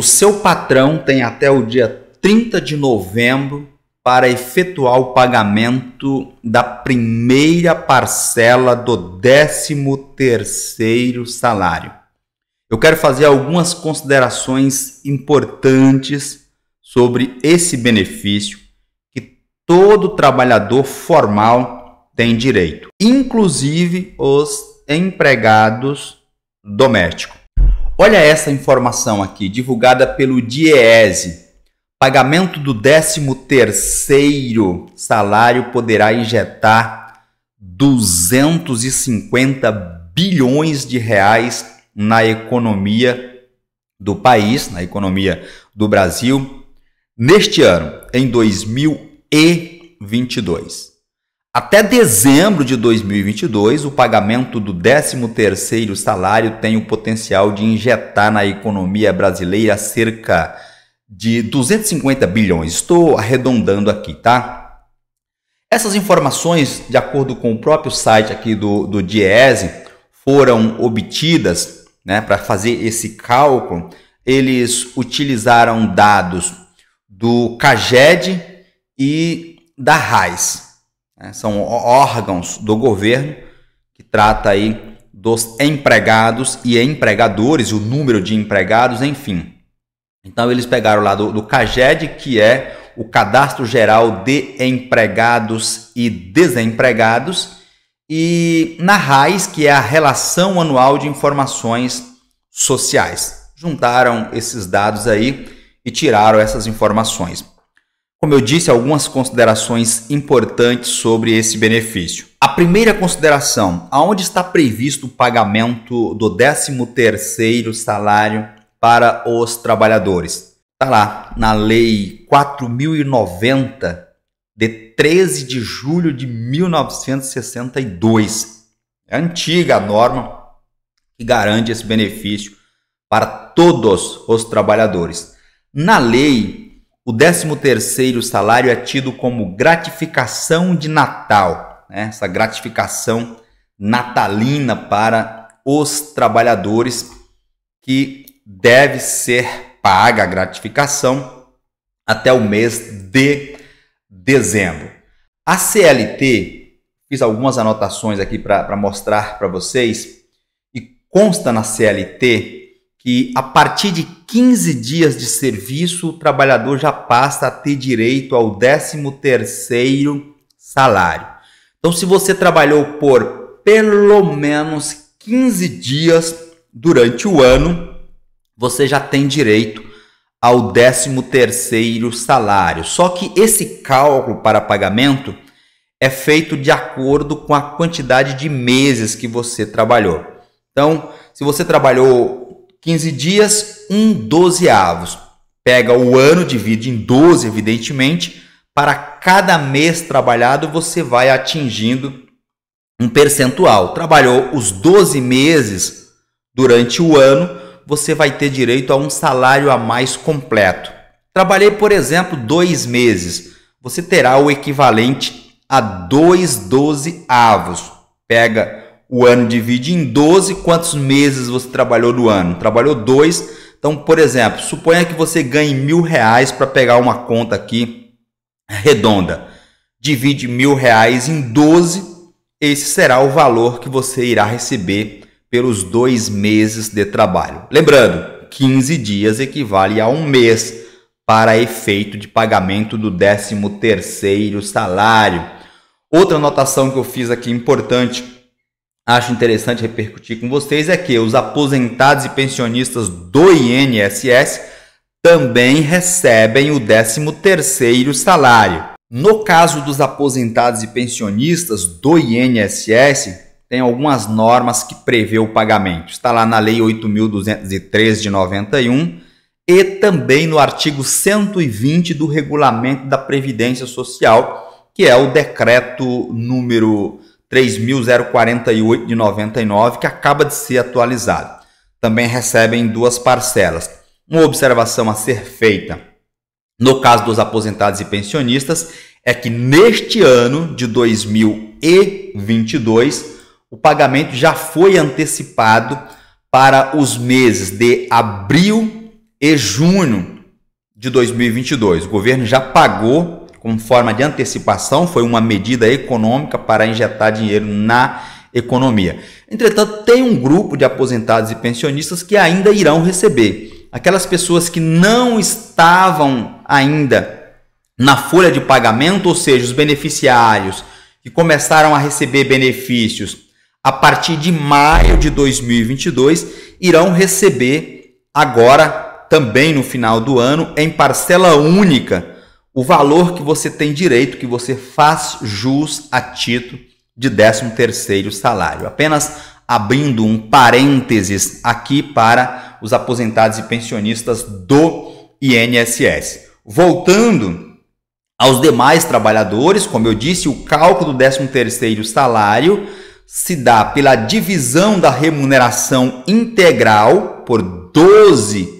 O seu patrão tem até o dia 30 de novembro para efetuar o pagamento da primeira parcela do 13º salário. Eu quero fazer algumas considerações importantes sobre esse benefício que todo trabalhador formal tem direito, inclusive os empregados domésticos. Olha essa informação aqui, divulgada pelo DIEESE. Pagamento do 13º salário poderá injetar 250 bilhões de reais na economia do país, na economia do Brasil, neste ano, em 2022. Até dezembro de 2022, o pagamento do 13º salário tem o potencial de injetar na economia brasileira cerca de 250 bilhões. Estou arredondando aqui, tá? Essas informações, de acordo com o próprio site aqui do, do Diese, foram obtidas né, para fazer esse cálculo. Eles utilizaram dados do CAGED e da RAIS né? são órgãos do governo que trata aí dos empregados e empregadores, o número de empregados, enfim. Então eles pegaram lá do, do CAGED, que é o Cadastro Geral de Empregados e Desempregados, e na RAIS, que é a Relação Anual de Informações Sociais. Juntaram esses dados aí e tiraram essas informações. Como eu disse, algumas considerações importantes sobre esse benefício. A primeira consideração, aonde está previsto o pagamento do 13 salário para os trabalhadores? Está lá na lei 4090 de 13 de julho de 1962. É antiga norma que garante esse benefício para todos os trabalhadores. Na lei o 13º salário é tido como gratificação de Natal, né? essa gratificação natalina para os trabalhadores que deve ser paga a gratificação até o mês de dezembro. A CLT, fiz algumas anotações aqui para mostrar para vocês, e consta na CLT que a partir de 15 dias de serviço, o trabalhador já passa a ter direito ao 13º salário. Então, se você trabalhou por pelo menos 15 dias durante o ano, você já tem direito ao 13º salário. Só que esse cálculo para pagamento é feito de acordo com a quantidade de meses que você trabalhou. Então, se você trabalhou 15 dias, um dozeavos. Pega o ano, divide em 12, evidentemente. Para cada mês trabalhado, você vai atingindo um percentual. Trabalhou os 12 meses durante o ano, você vai ter direito a um salário a mais completo. Trabalhei, por exemplo, dois meses. Você terá o equivalente a dois dozeavos. Pega o ano divide em 12, quantos meses você trabalhou do ano? Trabalhou dois. Então, por exemplo, suponha que você ganhe mil reais para pegar uma conta aqui redonda. Divide mil reais em 12, esse será o valor que você irá receber pelos dois meses de trabalho. Lembrando, 15 dias equivale a um mês para efeito de pagamento do 13 terceiro salário. Outra anotação que eu fiz aqui importante acho interessante repercutir com vocês é que os aposentados e pensionistas do INSS também recebem o 13º salário. No caso dos aposentados e pensionistas do INSS, tem algumas normas que prevê o pagamento. Está lá na Lei 8.203 de 91 e também no artigo 120 do Regulamento da Previdência Social, que é o decreto número 3.048 de 99, que acaba de ser atualizado. Também recebem duas parcelas. Uma observação a ser feita no caso dos aposentados e pensionistas é que neste ano de 2022 o pagamento já foi antecipado para os meses de abril e junho de 2022. O governo já pagou como forma de antecipação, foi uma medida econômica para injetar dinheiro na economia. Entretanto, tem um grupo de aposentados e pensionistas que ainda irão receber. Aquelas pessoas que não estavam ainda na folha de pagamento, ou seja, os beneficiários que começaram a receber benefícios a partir de maio de 2022, irão receber agora, também no final do ano, em parcela única o valor que você tem direito, que você faz jus a título de 13 terceiro salário. Apenas abrindo um parênteses aqui para os aposentados e pensionistas do INSS. Voltando aos demais trabalhadores, como eu disse, o cálculo do 13º salário se dá pela divisão da remuneração integral por 12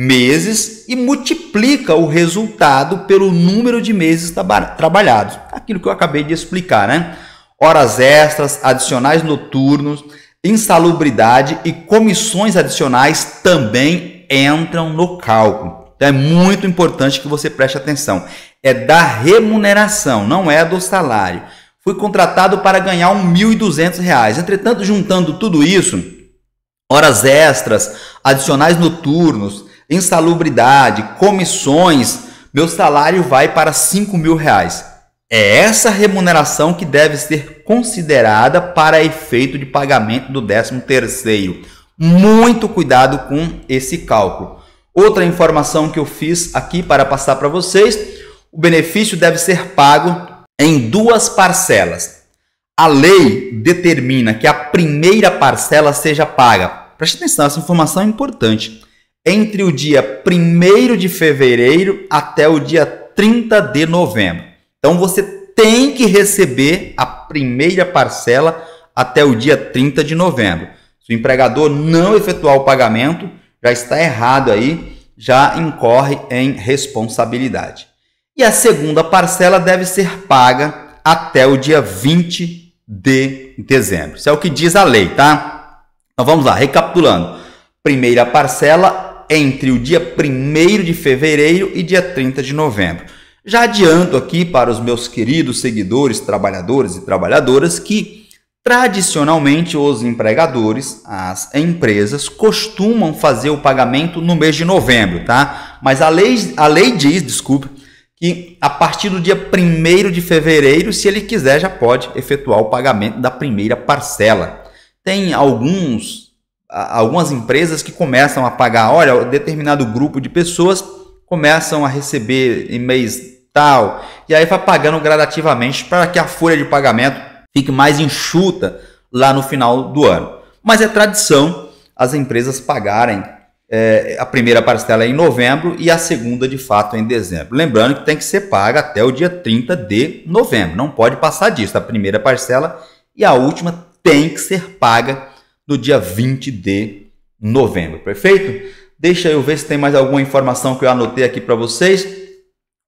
meses e multiplica o resultado pelo número de meses trabalhados. Aquilo que eu acabei de explicar, né? Horas extras, adicionais noturnos, insalubridade e comissões adicionais também entram no cálculo. Então é muito importante que você preste atenção. É da remuneração, não é do salário. Fui contratado para ganhar R$ 1.200. Entretanto, juntando tudo isso, horas extras, adicionais noturnos, insalubridade, comissões, meu salário vai para 5 mil reais. É essa remuneração que deve ser considerada para efeito de pagamento do 13 terceiro. Muito cuidado com esse cálculo. Outra informação que eu fiz aqui para passar para vocês, o benefício deve ser pago em duas parcelas. A lei determina que a primeira parcela seja paga. Preste atenção, essa informação é importante entre o dia 1 de fevereiro até o dia 30 de novembro. Então você tem que receber a primeira parcela até o dia 30 de novembro. Se o empregador não efetuar o pagamento, já está errado aí, já incorre em responsabilidade. E a segunda parcela deve ser paga até o dia 20 de dezembro. Isso é o que diz a lei, tá? Então vamos lá, recapitulando. Primeira parcela entre o dia 1 de fevereiro e dia 30 de novembro. Já adianto aqui para os meus queridos seguidores, trabalhadores e trabalhadoras que tradicionalmente os empregadores, as empresas costumam fazer o pagamento no mês de novembro, tá? Mas a lei, a lei diz, desculpe, que a partir do dia 1 de fevereiro, se ele quiser, já pode efetuar o pagamento da primeira parcela. Tem alguns algumas empresas que começam a pagar, olha, determinado grupo de pessoas começam a receber e-mails tal, e aí vai pagando gradativamente para que a folha de pagamento fique mais enxuta lá no final do ano. Mas é tradição as empresas pagarem é, a primeira parcela em novembro e a segunda de fato em dezembro. Lembrando que tem que ser paga até o dia 30 de novembro, não pode passar disso. A primeira parcela e a última tem que ser paga do dia 20 de novembro, perfeito? Deixa eu ver se tem mais alguma informação que eu anotei aqui para vocês.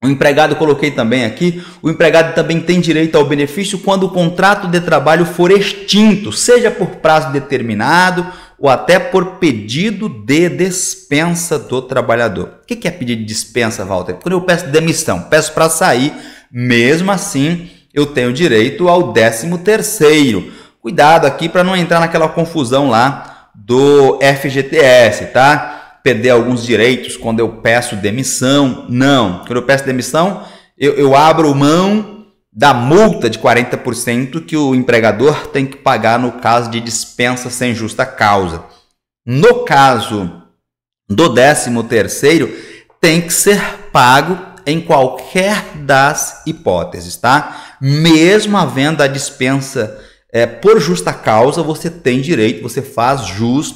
O empregado, coloquei também aqui, o empregado também tem direito ao benefício quando o contrato de trabalho for extinto, seja por prazo determinado ou até por pedido de dispensa do trabalhador. O que é pedido de dispensa, Walter? Quando eu peço demissão, peço para sair, mesmo assim eu tenho direito ao décimo terceiro. Cuidado aqui para não entrar naquela confusão lá do FGTS, tá? Perder alguns direitos quando eu peço demissão. Não. Quando eu peço demissão, eu, eu abro mão da multa de 40% que o empregador tem que pagar no caso de dispensa sem justa causa. No caso do 13 terceiro, tem que ser pago em qualquer das hipóteses, tá? Mesmo havendo a dispensa é, por justa causa, você tem direito, você faz jus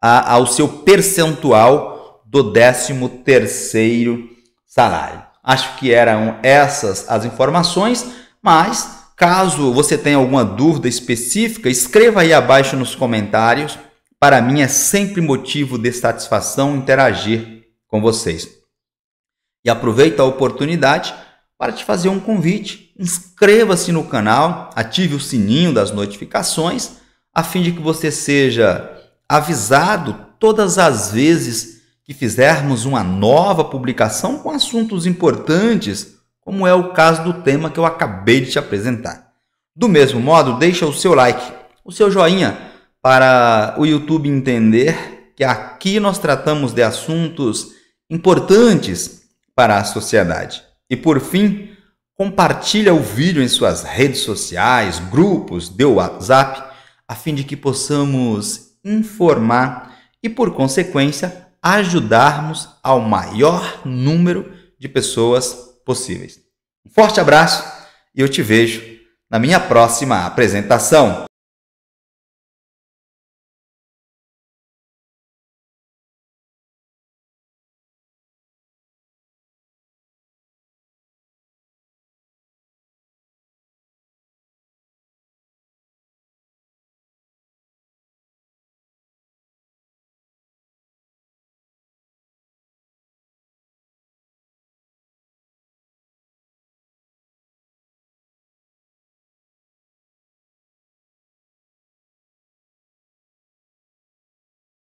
a, ao seu percentual do 13 terceiro salário. Acho que eram essas as informações, mas caso você tenha alguma dúvida específica, escreva aí abaixo nos comentários. Para mim é sempre motivo de satisfação interagir com vocês. E aproveita a oportunidade para te fazer um convite. Inscreva-se no canal, ative o sininho das notificações, a fim de que você seja avisado todas as vezes que fizermos uma nova publicação com assuntos importantes, como é o caso do tema que eu acabei de te apresentar. Do mesmo modo, deixa o seu like, o seu joinha, para o YouTube entender que aqui nós tratamos de assuntos importantes para a sociedade. E por fim, compartilha o vídeo em suas redes sociais, grupos de WhatsApp, a fim de que possamos informar e, por consequência, ajudarmos ao maior número de pessoas possíveis. Um forte abraço e eu te vejo na minha próxima apresentação.